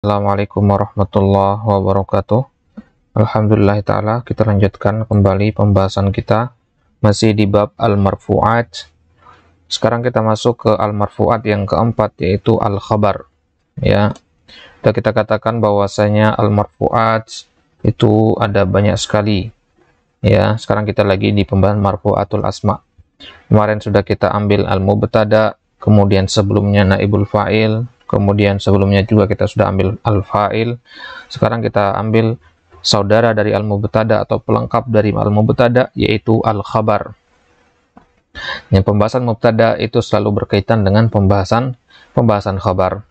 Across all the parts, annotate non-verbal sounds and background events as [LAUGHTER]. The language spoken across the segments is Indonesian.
Assalamualaikum warahmatullahi wabarakatuh Alhamdulillah ta'ala kita lanjutkan kembali pembahasan kita masih di bab al-marfu'at sekarang kita masuk ke al-marfu'at yang keempat yaitu al-khabar ya Dan kita katakan bahwasanya al-marfu'at itu ada banyak sekali ya sekarang kita lagi di pembahasan marfu'atul asma kemarin sudah kita ambil al-mubtada kemudian sebelumnya naibul fa'il kemudian sebelumnya juga kita sudah ambil al-fa'il sekarang kita ambil saudara dari al-mubtada atau pelengkap dari al-mubtada yaitu al-khabar yang pembahasan mubtada itu selalu berkaitan dengan pembahasan pembahasan khabar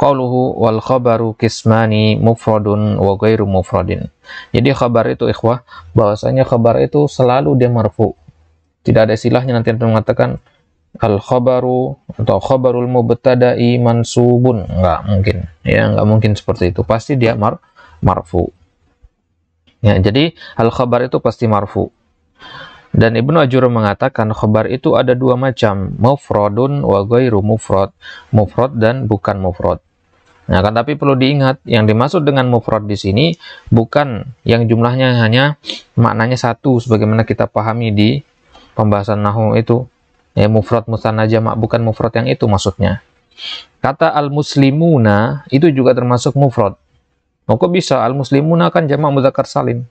qauluhu wal khabaru kismani mufradun wa ghairu mufradin jadi khabar itu ikhwah bahwasanya khabar itu selalu dia marfu tidak ada istilahnya nanti mengatakan al khabaru atau khabarul mubtada'i mansubun enggak mungkin ya enggak mungkin seperti itu pasti dia mar marfu ya jadi al khabar itu pasti marfu dan Ibnu Ajur mengatakan khabar itu ada dua macam, mufradun wa ghairu mufrad, mufrad dan bukan mufrad. Nah, kan tapi perlu diingat yang dimaksud dengan mufrad di sini bukan yang jumlahnya hanya maknanya satu sebagaimana kita pahami di pembahasan nahu itu. Ya, mufrad musanna jamak bukan mufrad yang itu maksudnya. Kata al-muslimuna itu juga termasuk mufrad. kok bisa al-muslimuna kan jamak muzakkar salim.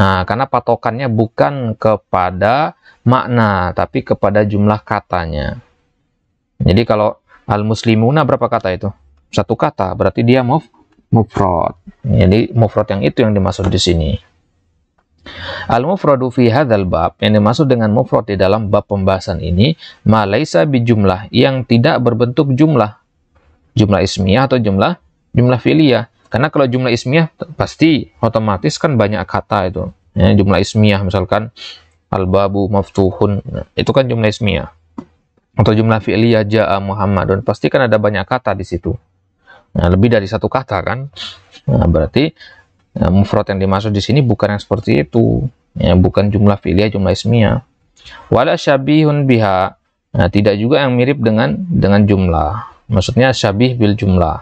Nah, karena patokannya bukan kepada makna, tapi kepada jumlah katanya. Jadi kalau al-muslimuna berapa kata itu? Satu kata, berarti dia muf mufrad. Jadi mufrad yang itu yang dimaksud di sini. Al mufradu fi hadzal bab yang dimaksud dengan mufrad di dalam bab pembahasan ini malaisa jumlah yang tidak berbentuk jumlah. Jumlah ismiyah atau jumlah jumlah fi'liyah. Karena kalau jumlah ismiyah pasti otomatis kan banyak kata itu. Ya, jumlah ismiyah misalkan al-babu maftuhun. itu kan jumlah ismiyah. Atau jumlah fi'liyah ja'a Muhammadun. Pasti kan ada banyak kata di situ. Nah, lebih dari satu kata kan. Nah, berarti Nah, mufrad yang dimaksud di sini bukan yang seperti itu ya, bukan jumlah filia jumlah ismia. wala syabihun biha nah, tidak juga yang mirip dengan dengan jumlah maksudnya syabih bil jumlah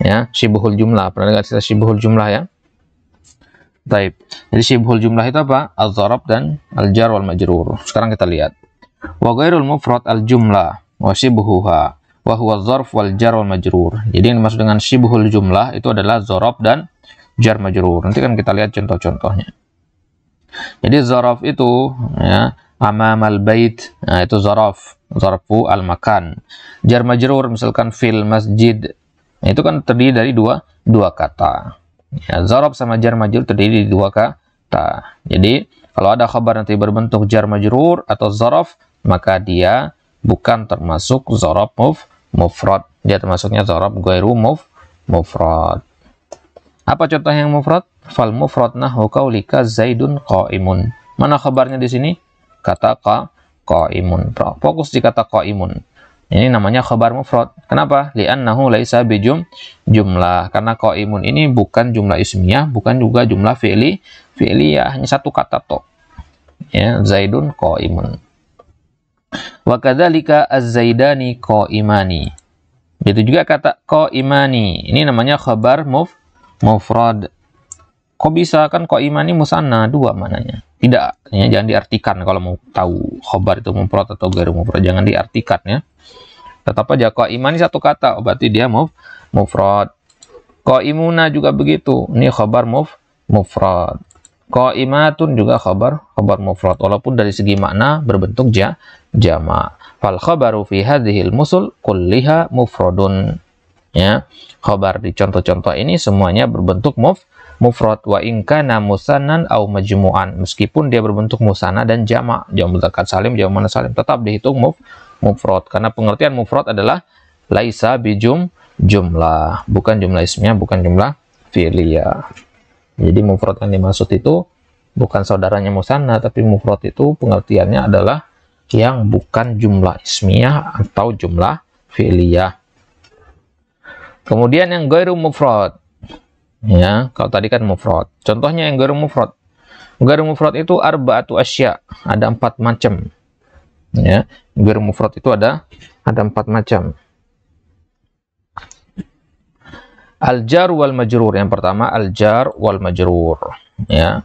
ya sibuhul jumlah pernah dengar cerita sibuhul jumlah ya Taib. Jadi sibuhul jumlah itu apa? Al-zarab dan al-jar wal majrur. Sekarang kita lihat. Wa ghairul mufrad al-jumlah wa sibuhuha wa huwa zarf wal jar wal majrur. Jadi yang dimaksud dengan sibuhul jumlah itu adalah zarab dan jar majrur. Nanti kan kita lihat contoh-contohnya. Jadi zaraf itu ya amam al bait nah, itu zaraf zarfu al makan. Jar majrur misalkan fil masjid itu kan terdiri dari dua dua kata. Ya, sama jar majrur terdiri dari dua kata. Jadi kalau ada khabar nanti berbentuk jar majrur atau zaraf maka dia bukan termasuk move muf mufrad. Dia termasuknya zaraf ghairu muf mufrad. Apa contoh yang mufrad? fal mufrad nahwu qaulika zaidun qaimun. Mana kabarnya di sini? Kata ka qaimun. Fokus di kata qaimun. Ini namanya khabar mufrad. Kenapa? Li'annahu laisa bijum jumlah. Karena qaimun ini bukan jumlah ismiyah, bukan juga jumlah fi'li ya hanya satu kata to. Ya, Zaidun qaimun. Wa kadzalika az-zaidani qaimani. Itu juga kata qaimani. Ini namanya khabar muf mufrad kok bisa kan kok imani musana dua mananya tidak ya, jangan diartikan kalau mau tahu khobar itu memprot atau garu memprot jangan diartikan ya tetap aja kok imani satu kata oh, berarti dia mau mufrad kok imuna juga begitu ini khobar muf mufrad kok imatun juga khobar khobar mufrad walaupun dari segi makna berbentuk ja jama fal khobaru fi hadhil musul kulliha mufradun ya khobar di contoh-contoh ini semuanya berbentuk muf mufrad wa in kana musannan au majmu'an meskipun dia berbentuk musana dan jamak jamak mudzakkar salim jamak mana salim tetap dihitung muf mufrad karena pengertian mufrad adalah laisa bijum jumlah bukan jumlah ismiyah bukan jumlah filia jadi mufrad yang dimaksud itu bukan saudaranya musana tapi mufrad itu pengertiannya adalah yang bukan jumlah ismiyah atau jumlah filia kemudian yang gairu mufrad ya kalau tadi kan mufrad contohnya yang garu mufrad garu mufrad itu arbaatu asya ada empat macam ya garu mufrad itu ada ada empat macam al jar wal majrur yang pertama al jar wal majrur ya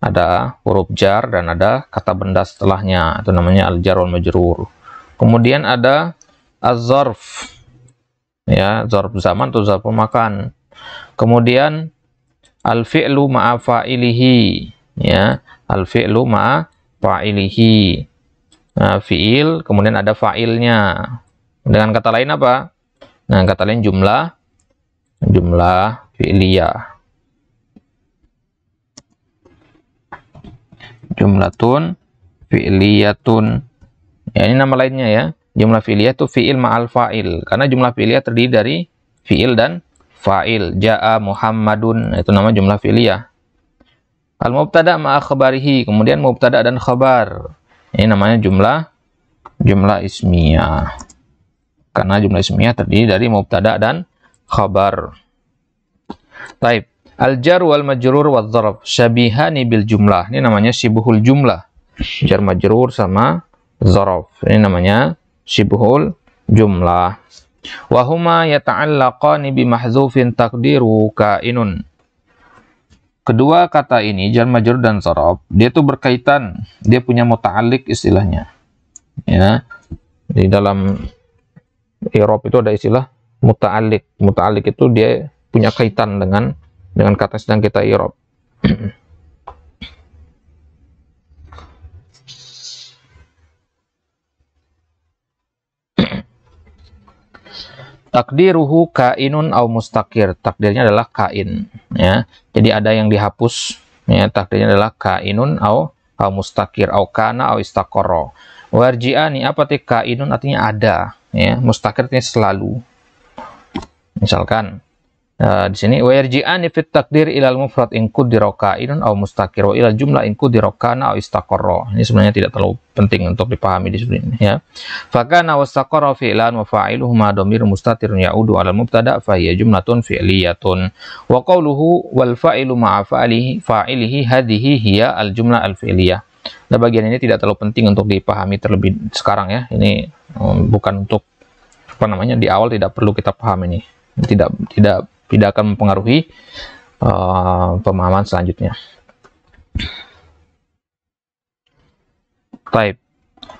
ada huruf jar dan ada kata benda setelahnya itu namanya al jar wal majrur kemudian ada az-zarf ya zarf zaman atau zarf makan Kemudian al fi'lu ma'a fa'ilihi ya, al fi'lu ma'a fa'ilihi. Nah, fi'il kemudian ada fa'ilnya. Dengan kata lain apa? Nah, kata lain jumlah jumlah fi'liyah. Jumlatun fi'liyatun. Ya, ini nama lainnya ya. Jumlah fi'liyah itu fi'il ma'al fa'il karena jumlah fi'liyah terdiri dari fi'il dan fa'il ja'a Muhammadun nah, itu nama jumlah fi'liyah al mubtada ma akhbarihi kemudian mubtada dan khabar ini namanya jumlah jumlah ismiyah karena jumlah ismiyah terdiri dari mubtada dan khabar Taib. Al jar wal majrur wal dharab syabihani bil jumlah. Ini namanya sibuhul jumlah. Jar majrur sama dharab. Ini namanya sibuhul jumlah wa huma yata'allaqani bi mahzufin takdiru kainun kedua kata ini jar majrur dan sorob dia tuh berkaitan dia punya muta'alliq istilahnya ya di dalam Eropa itu ada istilah muta'alliq muta'alliq itu dia punya kaitan dengan dengan kata sedang kita Eropa Takdiruhu kainun au mustakir. Takdirnya adalah kain. Ya. Jadi ada yang dihapus. Ya, takdirnya adalah kainun au au mustakir au kana au istakoro. Warjiani apa arti kainun artinya ada. Ya. Mustakir artinya selalu. Misalkan Uh, di sini wayarji'ani fit takdir ilal mufrad ingkut diroka inun atau mustaqir wa ilal jumlah in diroka na au istakoro Ini sebenarnya tidak terlalu penting untuk dipahami di sini ya. Fakana wastaqarra fi'lan wa fa'iluhuma domir mustatirun ya'udu 'alal mubtada fa jumlah jumlatun fi'liyatun. Wa qawluhu wal fa'ilu ma fa'ilihi fa'ilihi hadhihi hiya al jumlah al fi'liyah. Nah, bagian ini tidak terlalu penting untuk dipahami terlebih sekarang ya. Ini um, bukan untuk apa namanya di awal tidak perlu kita pahami ini. Tidak tidak tidak akan mempengaruhi uh, pemahaman selanjutnya. Taib.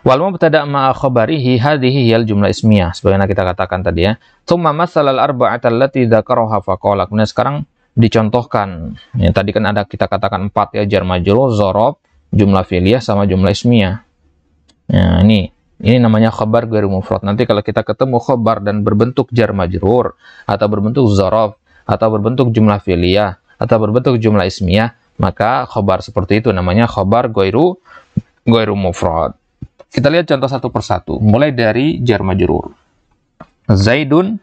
Wal mubtada ma khabarihi hadhihi hiyal jumlah ismiyah sebagaimana kita katakan tadi ya. Tsumma masalal arba'at allati dzakaraha qala. Kemudian sekarang dicontohkan. Ya, tadi kan ada kita katakan empat ya jar majrur, zorob, jumlah fi'liyah sama jumlah ismiyah. Nah, ini ini namanya khabar gairu mufrad. Nanti kalau kita ketemu khabar dan berbentuk jar majrur atau berbentuk zaraf atau berbentuk jumlah fi'liyah atau berbentuk jumlah ismiyah, maka khabar seperti itu namanya khabar gairu gairu mufrad. Kita lihat contoh satu persatu, mulai dari jar majrur. Zaidun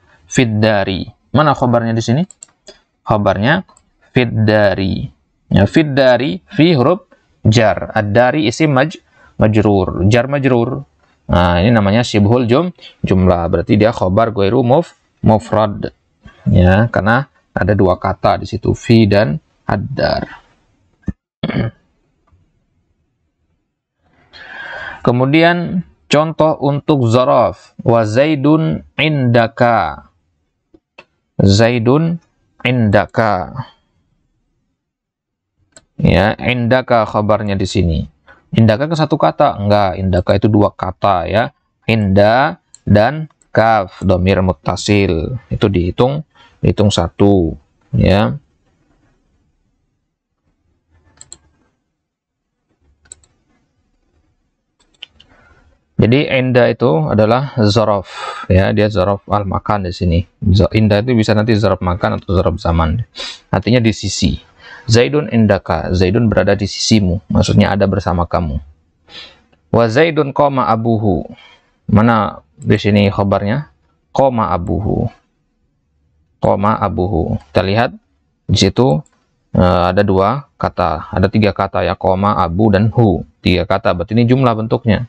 dari Mana khabarnya di sini? Khabarnya dari Ya, dari fi huruf jar. Ad-dari isim maj majrur. Jar majrur Nah, ini namanya sibhul jum jumlah. Berarti dia khobar goiru muf mufrad. Ya, karena ada dua kata di situ fi dan adar. [CLEARS THROAT] Kemudian contoh untuk zorof. wa zaidun indaka. Zaidun indaka. Ya, indaka khobarnya di sini. Indaka ke satu kata? Enggak, indaka itu dua kata ya. Inda dan kaf, domir mutasil. Itu dihitung, dihitung satu ya. Jadi inda itu adalah zorof, ya dia zorof al makan di sini. Inda itu bisa nanti zorof makan atau zorof zaman. Artinya di sisi. Zaidun indaka, Zaidun berada di sisimu, maksudnya ada bersama kamu. Wa Zaidun koma abuhu. Mana di sini khabarnya? Koma abuhu. Koma abuhu. Kita lihat di situ eh, ada dua kata, ada tiga kata ya, koma, abu, dan hu. Tiga kata, berarti ini jumlah bentuknya.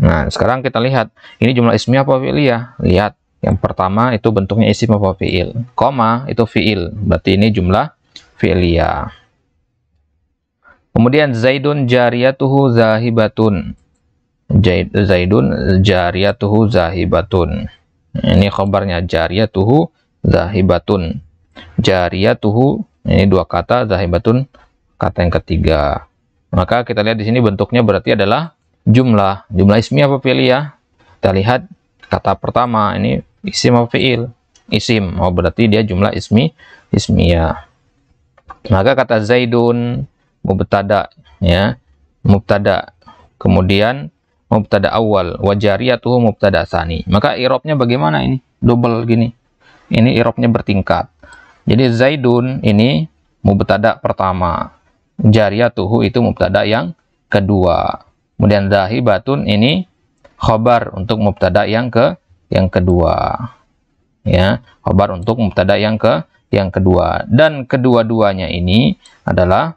Nah, sekarang kita lihat, ini jumlah ismi apa ya? Lihat, yang pertama itu bentuknya isim apa fi'il. Koma itu fi'il, berarti ini jumlah Filia. Kemudian Zaidun jariyatuhu zahibatun. Zaidun jariyatuhu zahibatun. Ini khabarnya jariyatuhu zahibatun. Jariyatuhu ini dua kata zahibatun kata yang ketiga. Maka kita lihat di sini bentuknya berarti adalah jumlah. Jumlah ismi apa filia. Kita lihat kata pertama ini isim apa fi'il? Isim. Oh berarti dia jumlah ismi ismiyah. Maka kata Zaidun mubtada ya, mubtada. Kemudian mubtada awal wa jariyatuhu mubtada sani. Maka i'rabnya bagaimana ini? Double gini. Ini i'rabnya bertingkat. Jadi Zaidun ini mubtada pertama. Jariyatuhu itu mubtada yang kedua. Kemudian zahibatun ini khobar untuk mubtada yang ke yang kedua. Ya, khobar untuk mubtada yang ke yang kedua. Dan kedua-duanya ini adalah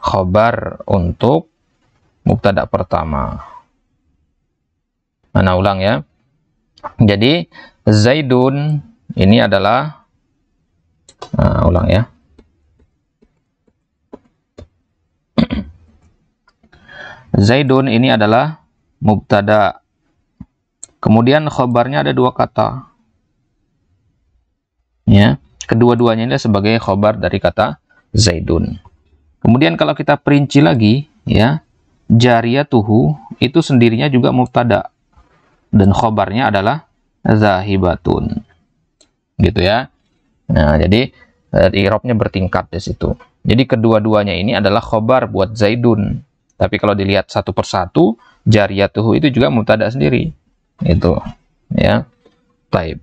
khobar untuk mubtada pertama. Mana ulang ya. Jadi Zaidun ini adalah nah, ulang ya. [CLEARS THROAT] Zaidun ini adalah mubtada. Kemudian khobarnya ada dua kata. Ya. Kedua-duanya ini sebagai khobar dari kata zaidun. Kemudian kalau kita perinci lagi, ya, tuhu itu sendirinya juga mubtada dan khobarnya adalah zahibatun. Gitu ya. Nah, jadi eh, irobnya bertingkat di situ. Jadi kedua-duanya ini adalah khobar buat zaidun. Tapi kalau dilihat satu persatu, jaria tuhu itu juga mubtada sendiri. Itu ya. Taib.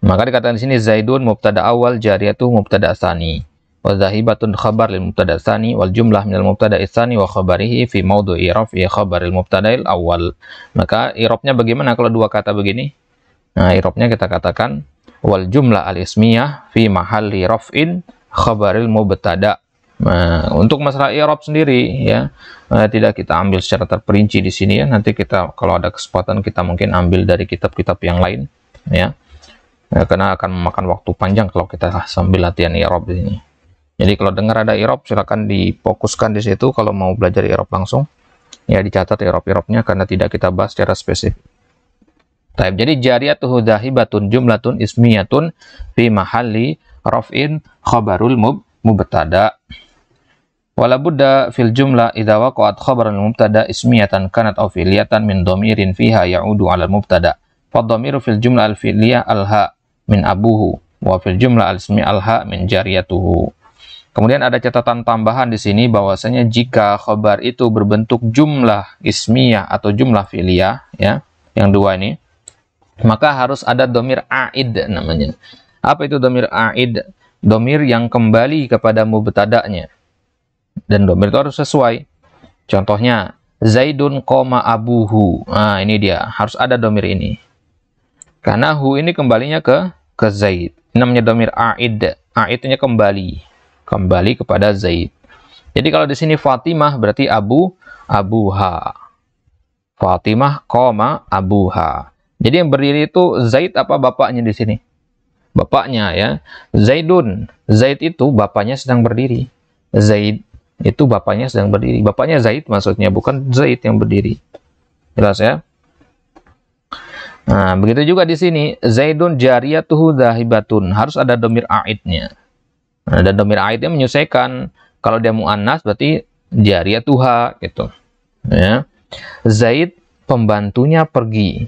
Maka dikatakan di sini Zaidun mubtada awal jariyatu mubtada tsani. Wa zahibatun khabar lil mubtada tsani wal jumlah minal mubtada tsani wa khabarihi fi maudhu'i raf'i khabaril il awal. Maka irafnya bagaimana kalau dua kata begini? Nah, irafnya kita katakan wal jumlah al ismiyah fi mahalli raf'in khabaril mubtada'. Nah, untuk masalah Eropa sendiri ya eh, tidak kita ambil secara terperinci di sini ya. Nanti kita kalau ada kesempatan kita mungkin ambil dari kitab-kitab yang lain ya ya, karena akan memakan waktu panjang kalau kita sambil latihan irob di sini jadi kalau dengar ada irob silahkan difokuskan di situ kalau mau belajar irob langsung ya dicatat irob-irobnya karena tidak kita bahas secara spesifik Taib. Jadi jariyatuhu dahibatun jumlatun ismiyatun fi mahalli raf'in khabarul mub mubtada. Walabudda fil jumlah idha waqa'at khabaran mubtada ismiyatan kanat aw fi'liyatan min dhamirin fiha ya'udu 'ala mubtada. Fadhamiru fil jumlah al fi'liyah al ha min abuhu wa fil jumlah al-ismi al-ha min jariyatuhu. Kemudian ada catatan tambahan di sini bahwasanya jika khobar itu berbentuk jumlah ismiyah atau jumlah filia ya, yang dua ini, maka harus ada domir aid namanya. Apa itu domir aid? Domir yang kembali kepada mubtada'nya. Dan domir itu harus sesuai. Contohnya, Zaidun koma abuhu. Nah, ini dia. Harus ada domir ini. Karena hu ini kembalinya ke ke Zaid. Namanya domir a'id. A'idnya kembali. Kembali kepada Zaid. Jadi kalau di sini Fatimah berarti Abu Abuha. Fatimah koma Abuha. Jadi yang berdiri itu Zaid apa bapaknya di sini? Bapaknya ya. Zaidun. Zaid itu bapaknya sedang berdiri. Zaid itu bapaknya sedang berdiri. Bapaknya Zaid maksudnya, bukan Zaid yang berdiri. Jelas ya? Nah, begitu juga di sini zaidun jariyatuhu dahibatun Harus ada domir aidnya. Nah, dan domir aidnya menyelesaikan kalau dia muannas berarti jariyatuha gitu. Ya. Zaid pembantunya pergi.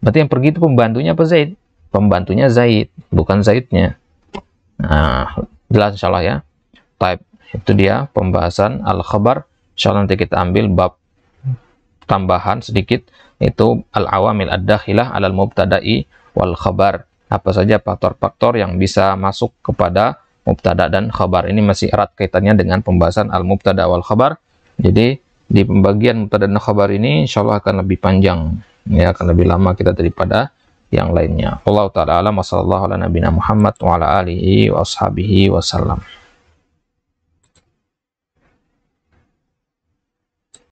Berarti yang pergi itu pembantunya apa Zaid? Pembantunya Zaid, bukan Zaidnya. Nah, jelas insyaallah ya. Type itu dia pembahasan al-khabar. Insyaallah nanti kita ambil bab tambahan sedikit itu al-awamil ad-dakhilah alal mubtada'i wal khabar. Apa saja faktor-faktor yang bisa masuk kepada mubtada dan khabar. Ini masih erat kaitannya dengan pembahasan al-mubtada wal khabar. Jadi di pembagian mubtada dan khabar ini insya Allah akan lebih panjang ya akan lebih lama kita daripada yang lainnya. Allah taala alam wasallallahu ala nabiyina Muhammad wa ala alihi wa ashabihi